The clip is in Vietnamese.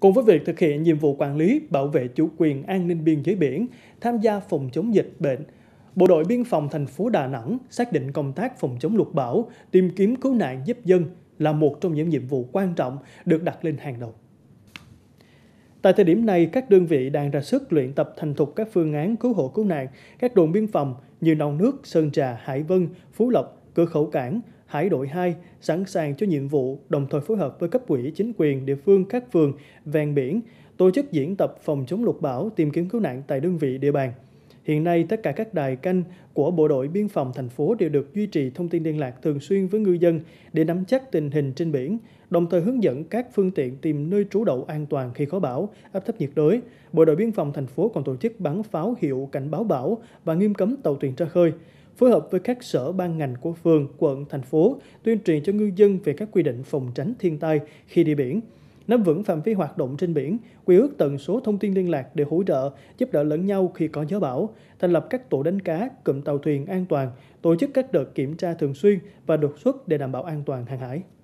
Cùng với việc thực hiện nhiệm vụ quản lý, bảo vệ chủ quyền an ninh biên giới biển, tham gia phòng chống dịch bệnh, Bộ đội Biên phòng thành phố Đà Nẵng xác định công tác phòng chống lụt bão, tìm kiếm cứu nạn giúp dân là một trong những nhiệm vụ quan trọng được đặt lên hàng đầu. Tại thời điểm này, các đơn vị đang ra sức luyện tập thành thục các phương án cứu hộ cứu nạn, các đồn biên phòng như Nông Nước, Sơn Trà, Hải Vân, Phú Lộc, cửa khẩu cảng, Hải đội 2 sẵn sàng cho nhiệm vụ, đồng thời phối hợp với cấp ủy chính quyền địa phương các phường ven biển tổ chức diễn tập phòng chống lụt bão tìm kiếm cứu nạn tại đơn vị địa bàn. Hiện nay, tất cả các đài canh của Bộ đội Biên phòng thành phố đều được duy trì thông tin liên lạc thường xuyên với ngư dân để nắm chắc tình hình trên biển, đồng thời hướng dẫn các phương tiện tìm nơi trú đậu an toàn khi có bão, áp thấp nhiệt đới. Bộ đội Biên phòng thành phố còn tổ chức bắn pháo hiệu cảnh báo bão và nghiêm cấm tàu thuyền ra khơi phối hợp với các sở ban ngành của phường, quận, thành phố tuyên truyền cho ngư dân về các quy định phòng tránh thiên tai khi đi biển. Nắm vững phạm vi hoạt động trên biển, quy ước tần số thông tin liên lạc để hỗ trợ, giúp đỡ lẫn nhau khi có gió bão, thành lập các tổ đánh cá, cụm tàu thuyền an toàn, tổ chức các đợt kiểm tra thường xuyên và đột xuất để đảm bảo an toàn hàng hải.